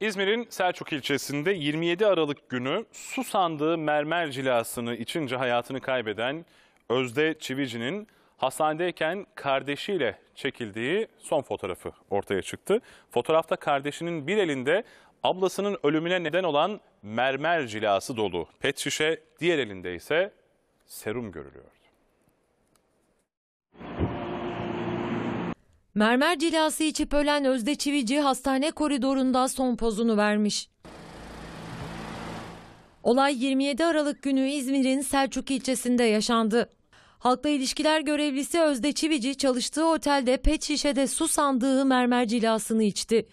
İzmir'in Selçuk ilçesinde 27 Aralık günü su sandığı mermer cilasını içince hayatını kaybeden Özde Çivici'nin hastanedeyken kardeşiyle çekildiği son fotoğrafı ortaya çıktı. Fotoğrafta kardeşinin bir elinde ablasının ölümüne neden olan mermer cilası dolu pet şişe, diğer elinde ise serum görülüyor. Mermer cilası içip ölen Özde Çivici hastane koridorunda son pozunu vermiş. Olay 27 Aralık günü İzmir'in Selçuk ilçesinde yaşandı. Halkla ilişkiler görevlisi Özde Çivici çalıştığı otelde pet şişede su sandığı mermer cilasını içti.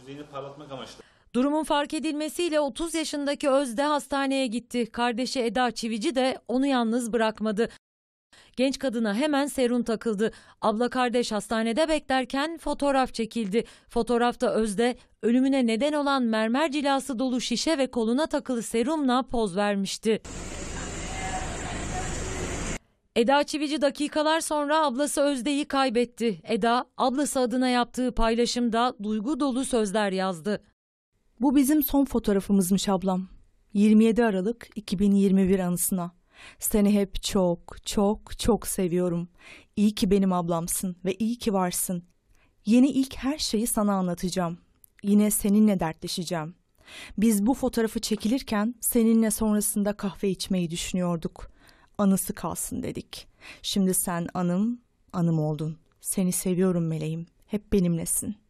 yüzeyini parlatmak amaçlı. Durumun fark edilmesiyle 30 yaşındaki Özde hastaneye gitti. Kardeşi Eda Çivici de onu yalnız bırakmadı. Genç kadına hemen serum takıldı. Abla kardeş hastanede beklerken fotoğraf çekildi. Fotoğrafta Özde ölümüne neden olan mermer cilası dolu şişe ve koluna takılı serumla poz vermişti. Eda Çivici dakikalar sonra ablası Özde'yi kaybetti. Eda, ablası adına yaptığı paylaşımda duygu dolu sözler yazdı. Bu bizim son fotoğrafımızmış ablam. 27 Aralık 2021 anısına. Seni hep çok, çok, çok seviyorum. İyi ki benim ablamsın ve iyi ki varsın. Yeni ilk her şeyi sana anlatacağım. Yine seninle dertleşeceğim. Biz bu fotoğrafı çekilirken seninle sonrasında kahve içmeyi düşünüyorduk. Anısı kalsın dedik. Şimdi sen anım, anım oldun. Seni seviyorum meleğim. Hep benimlesin.